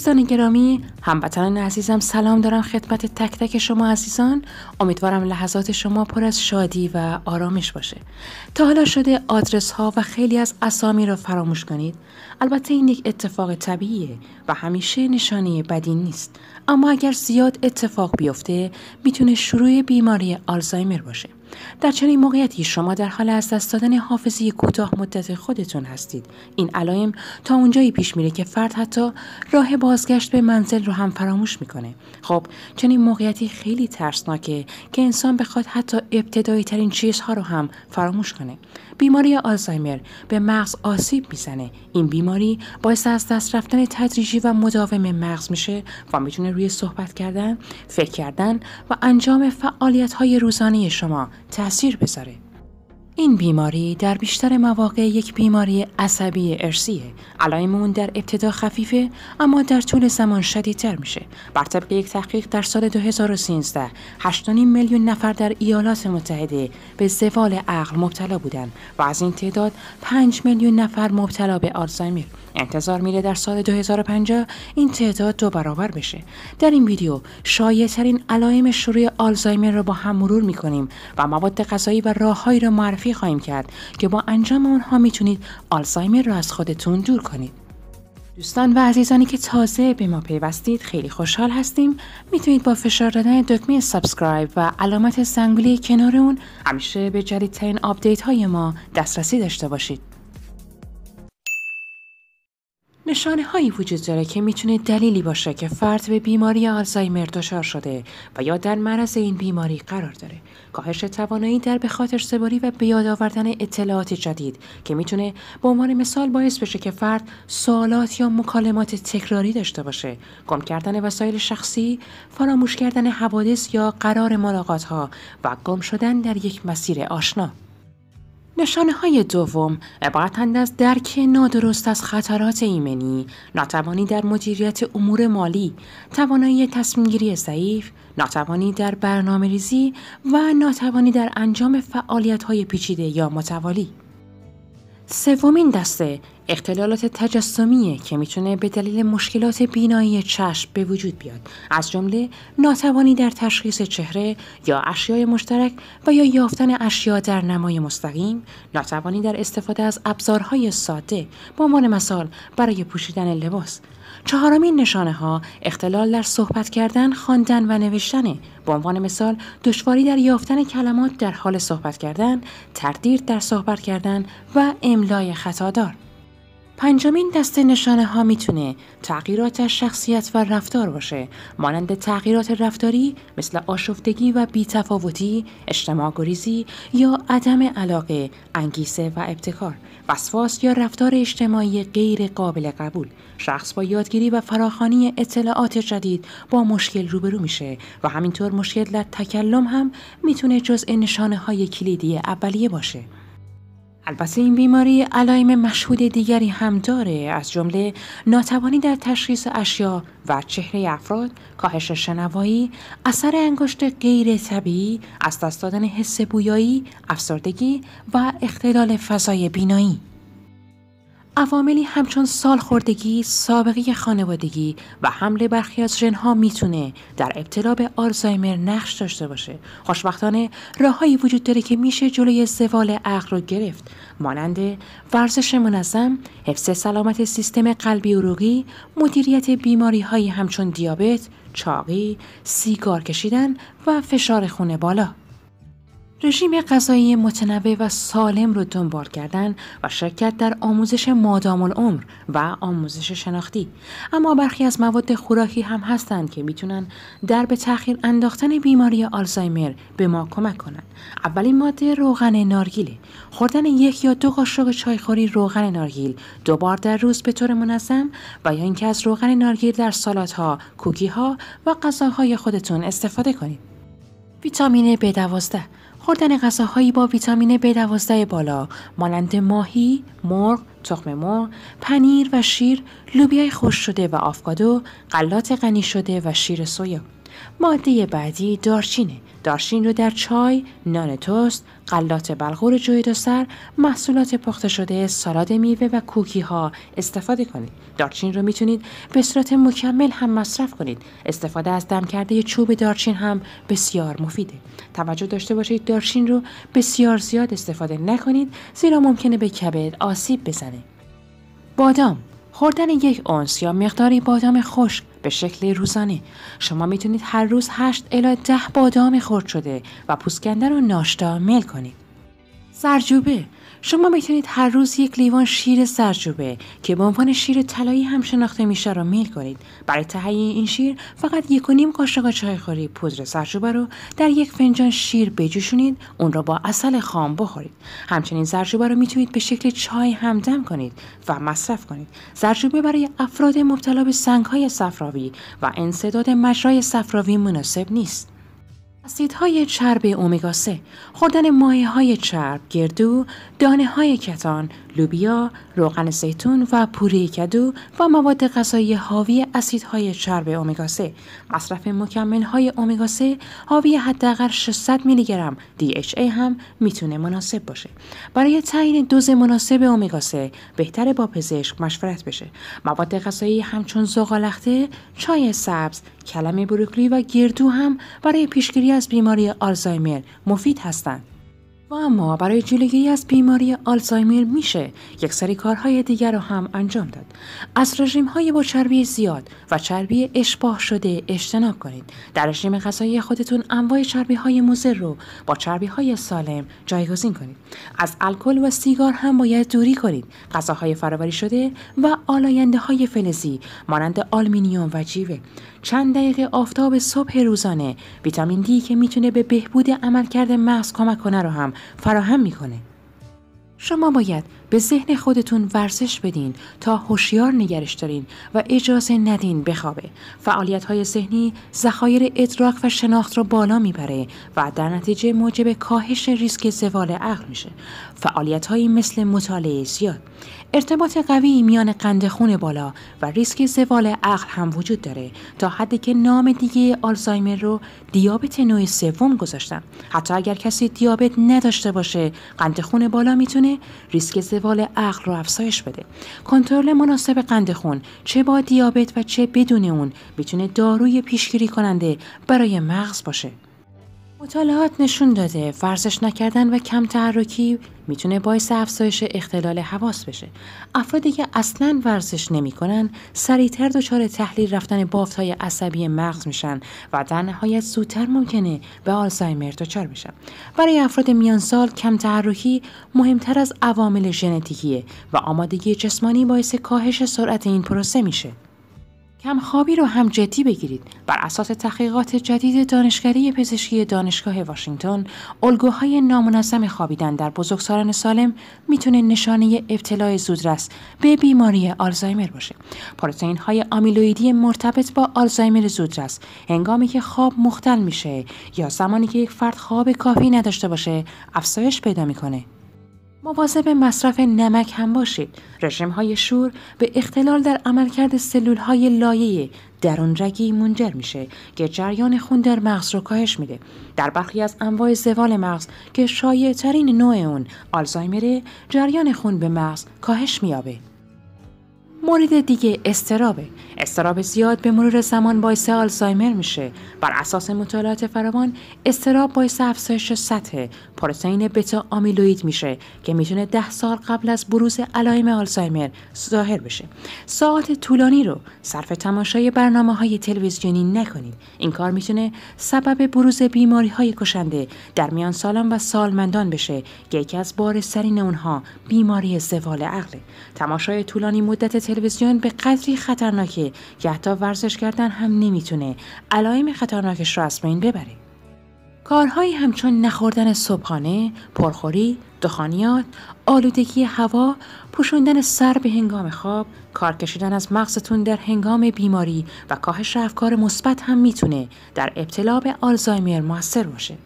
دوستان گرامی هموطنان عزیزم سلام دارم خدمت تک تک شما عزیزان امیدوارم لحظات شما پر از شادی و آرامش باشه تا حالا شده آدرس ها و خیلی از اسامی را فراموش کنید البته این یک اتفاق طبیعیه و همیشه نشانه بدی نیست اما اگر زیاد اتفاق بیفته میتونه شروع بیماری آلزایمر باشه در چنین موقعیتی شما در حال از دست دادن حافظه کوتاه مدت خودتون هستید این علائم تا اونجایی پیش میره که فرد حتی راه بازگشت به منزل رو هم فراموش میکنه خب چنین موقعیتی خیلی ترسناکه که انسان بخواد حتی ابتدایی ترین چیزها رو هم فراموش کنه بیماری آلزایمر به مغز آسیب میزنه این بیماری باعث از دست رفتن تدریجی و مداوم مغز میشه و میتونه روی صحبت کردن فکر کردن و انجام فعالیت های روزانه شما تاثیر بذاره. این بیماری در بیشتر مواقع یک بیماری عصبی ارسیه. علائم اون در ابتدا خفیفه اما در طول زمان شدیدتر میشه. بر طبق یک تحقیق در سال 2013 8.5 میلیون نفر در ایالات متحده به زوال عقل مبتلا بودند و از این تعداد 5 میلیون نفر مبتلا به آلزایمر انتظار میره در سال 2050 این تعداد دو برابر بشه در این ویدیو ترین علائم شروع آلزایمر رو با هم مرور میکنیم و مواد غذایی و راههایی را معرفی خواهیم کرد که با انجام آنها میتونید آلزایمر را از خودتون دور کنید دوستان و عزیزانی که تازه به ما پیوستید خیلی خوشحال هستیم میتونید با فشار دادن دکمه سابسکرایب و علامت زنگوله کنار اون همیشه به جدیدترین آپدیت های ما دسترسی داشته باشید نشانه هایی وجود داره که میتونه دلیلی باشه که فرد به بیماری آلزایمر دچار شده و یا در معرض این بیماری قرار داره کاهش توانایی در به خاطر سپاری و به یاد آوردن اطلاعات جدید که میتونه به عنوان مثال باعث بشه که فرد سوالات یا مکالمات تکراری داشته باشه گم کردن وسایل شخصی فراموش کردن حوادث یا قرار ملاقات ها و گم شدن در یک مسیر آشنا نشانه های دوم عبارتند از درک نادرست از خطرات ایمنی، ناتوانی در مدیریت امور مالی، توانایی تصمیمگیری ضعیف، ناتوانی در برنامه ریزی و ناتوانی در انجام فعالیت های پیچیده یا متوالی. سومین دسته اختلالات تجسمیه که میتونه به دلیل مشکلات بینایی چشم به وجود بیاد از جمله ناتوانی در تشخیص چهره یا اشیای مشترک و یا یافتن اشیا در نمای مستقیم ناتوانی در استفاده از ابزارهای ساده به عنوان مثال برای پوشیدن لباس چهارمین نشانه ها اختلال در صحبت کردن، خواندن و نوشتن. به عنوان مثال، دشواری در یافتن کلمات در حال صحبت کردن، تردید در صحبت کردن و املای خطادار. پنجمین دسته نشانه ها میتونه تغییرات شخصیت و رفتار باشه مانند تغییرات رفتاری مثل آشفتگی و بیتفاوتی، اجتماع گریزی یا عدم علاقه، انگیزه و ابتکار، وسواس یا رفتار اجتماعی غیر قابل قبول. شخص با یادگیری و فراخانی اطلاعات جدید با مشکل روبرو میشه و همینطور مشکل در تکلم هم میتونه جزء نشانه های کلیدی اولیه باشه. البته این بیماری علائم مشهود دیگری هم داره از جمله ناتوانی در تشخیص اشیا و چهره افراد، کاهش شنوایی، اثر انگشت غیر طبیعی، از دست دادن حس بویایی، افسردگی و اختلال فضای بینایی. عواملی همچون سالخوردگی، سابقه خانوادگی و حمله برخی از ژنها میتونه در ابتلا به آلزایمر نقش داشته باشه. خوشبختانه راههایی وجود داره که میشه جلوی زوال عقل رو گرفت. مانند ورزش منظم، حفظ سلامت سیستم قلبی و مدیریت بیماری های همچون دیابت، چاقی، سیگار کشیدن و فشار خون بالا. رژیم غذایی متنوع و سالم رو دنبال کردن و شرکت در آموزش مادام العمر و آموزش شناختی اما برخی از مواد خوراکی هم هستند که میتونن در به تاخیر انداختن بیماری آلزایمر به ما کمک کنند اولین ماده روغن نارگیله خوردن یک یا دو قاشق چایخوری روغن نارگیل دو بار در روز به طور منظم و یا اینکه از روغن نارگیل در سالات ها کوکی ها و غذاهای خودتون استفاده کنید ویتامین B12 خوردن غذاهایی با ویتامین B12 بالا مانند ماهی، مرغ، تخم مرغ، پنیر و شیر، لوبیای خوش شده و آفکادو، غلات غنی شده و شیر سویا. ماده بعدی دارچینه دارشین رو در چای، نان توست، قلات بلغور جوی سر، محصولات پخته شده، سالاد میوه و کوکی ها استفاده کنید. دارچین رو میتونید به صورت مکمل هم مصرف کنید. استفاده از دم کرده چوب دارچین هم بسیار مفیده. توجه داشته باشید دارچین رو بسیار زیاد استفاده نکنید زیرا ممکنه به کبد آسیب بزنه. بادام خوردن یک اونس یا مقداری بادام خشک به شکل روزانه شما میتونید هر روز 8 الا 10 بادام خرد شده و پوسکنده رو ناشتا میل کنید. سرجوبه شما میتونید هر روز یک لیوان شیر سرچوبه که به عنوان شیر طلایی هم شناخته میشه را میل کنید برای تهیه این شیر فقط یک و نیم قاشق چایخوری پودر سرچوبه رو در یک فنجان شیر بجوشونید اون را با اصل خام بخورید همچنین زرجوبه رو میتونید به شکل چای همدم کنید و مصرف کنید زرجوبه برای افراد مبتلا به سنگهای صفراوی و انسداد مجرای صفراوی مناسب نیست اسیدهای چرب اومگا 3 خوردن مایه های چرب گردو دانه های کتان لوبیا، روغن زیتون و پوره کدو و مواد غذایی حاوی اسیدهای چرب امگا 3. مصرف مکمل‌های امگا 3 حاوی حداقل 600 میلی گرم DHA هم میتونه مناسب باشه. برای تعیین دوز مناسب امگا 3 بهتره با پزشک مشورت بشه. مواد غذایی همچون زغالخته، چای سبز، کلم بروکلی و گردو هم برای پیشگیری از بیماری آلزایمر مفید هستند. و اما برای جلوگیری از بیماری آلزایمر میشه یک سری کارهای دیگر رو هم انجام داد از رژیم های با چربی زیاد و چربی اشباه شده اجتناب کنید در رژیم غذایی خودتون انواع چربی های مضر رو با چربی های سالم جایگزین کنید از الکل و سیگار هم باید دوری کنید غذاهای فرآوری شده و آلاینده های فلزی مانند آلمینیوم و جیوه چند دقیقه آفتاب صبح روزانه ویتامین دی که میتونه به بهبود عملکرد مغز کمک کنه رو هم فراهم میکنه. شما باید به ذهن خودتون ورزش بدین تا هوشیار نگرش دارین و اجازه ندین بخوابه فعالیت های ذهنی ذخایر ادراک و شناخت را بالا میبره و در نتیجه موجب کاهش ریسک زوال عقل میشه فعالیت مثل مطالعه زیاد ارتباط قوی میان قند خون بالا و ریسک زوال عقل هم وجود داره تا حدی که نام دیگه آلزایمر رو دیابت نوع سوم گذاشتن حتی اگر کسی دیابت نداشته باشه قند خون بالا میتونه ریسک زوال عقل رو افزایش بده کنترل مناسب قند خون چه با دیابت و چه بدون اون میتونه داروی پیشگیری کننده برای مغز باشه مطالعات نشون داده ورزش نکردن و کم تحرکی میتونه باعث افزایش اختلال حواس بشه. افرادی که اصلا ورزش نمیکنن سریعتر دچار تحلیل رفتن بافت های عصبی مغز میشن و در نهایت زودتر ممکنه به آلزایمر دچار بشن. برای افراد میانسال کم تحرکی مهمتر از عوامل ژنتیکیه و آمادگی جسمانی باعث کاهش سرعت این پروسه میشه. خوابی رو هم جدی بگیرید. بر اساس تحقیقات جدید دانشکده پزشکی دانشگاه واشنگتن، الگوهای نامنظم خوابیدن در بزرگسالان سالم میتونه نشانه ابتلای زودرس به بیماری آلزایمر باشه. پروتئین های آمیلویدی مرتبط با آلزایمر زودرس هنگامی که خواب مختل میشه یا زمانی که یک فرد خواب کافی نداشته باشه، افزایش پیدا میکنه. مواظب مصرف نمک هم باشید. رژیم های شور به اختلال در عملکرد سلول های لایه رگی منجر میشه که جریان خون در مغز رو کاهش میده. در برخی از انواع زوال مغز که شایع ترین نوع اون آلزایمره جریان خون به مغز کاهش مییابه. مورد دیگه استرابه استراب زیاد به مرور زمان باعث آلزایمر میشه بر اساس مطالعات فراوان استراب باعث افزایش سطح پروتئین بتا آمیلوید میشه که میتونه ده سال قبل از بروز علائم آلزایمر ظاهر بشه ساعت طولانی رو صرف تماشای برنامه های تلویزیونی نکنید این کار میتونه سبب بروز بیماری های کشنده در میان سالان و سالمندان بشه که یکی از بارسترین اونها بیماری زوال عقل. تماشای طولانی مدت تلویزیون به قدری خطرناکه که حتی ورزش کردن هم نمیتونه علائم خطرناکش را از بین ببره. کارهایی همچون نخوردن صبحانه، پرخوری، دخانیات، آلودگی هوا، پوشوندن سر به هنگام خواب، کار کشیدن از مغزتون در هنگام بیماری و کاهش افکار مثبت هم میتونه در ابتلا به آلزایمر موثر باشه.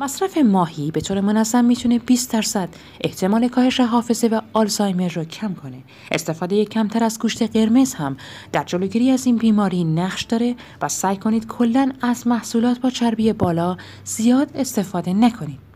مصرف ماهی به طور منظم میتونه 20 درصد احتمال کاهش حافظه و آلزایمر رو کم کنه. استفاده کمتر از گوشت قرمز هم در جلوگیری از این بیماری نقش داره و سعی کنید کلا از محصولات با چربی بالا زیاد استفاده نکنید.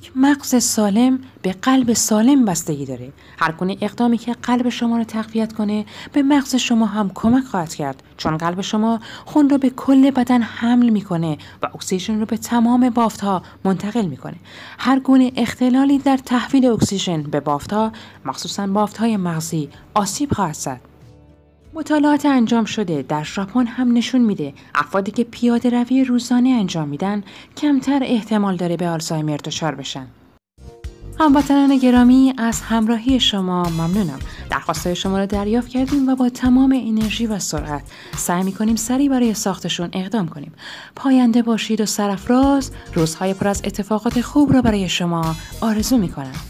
یک مغز سالم به قلب سالم بستگی داره هر گونه اقدامی که قلب شما رو تقویت کنه به مغز شما هم کمک خواهد کرد چون قلب شما خون رو به کل بدن حمل میکنه و اکسیژن رو به تمام ها منتقل میکنه هر گونه اختلالی در تحویل اکسیژن به ها مخصوصا های مغزی آسیب خواهد زد مطالعات انجام شده در ژاپن هم نشون میده افرادی که پیاده روی روزانه انجام میدن کمتر احتمال داره به آلزایمر دچار بشن. هموطنان گرامی از همراهی شما ممنونم های شما را دریافت کردیم و با تمام انرژی و سرعت سعی کنیم سریع برای ساختشون اقدام کنیم پاینده باشید و سرفراز روزهای پر از اتفاقات خوب را برای شما آرزو میکنم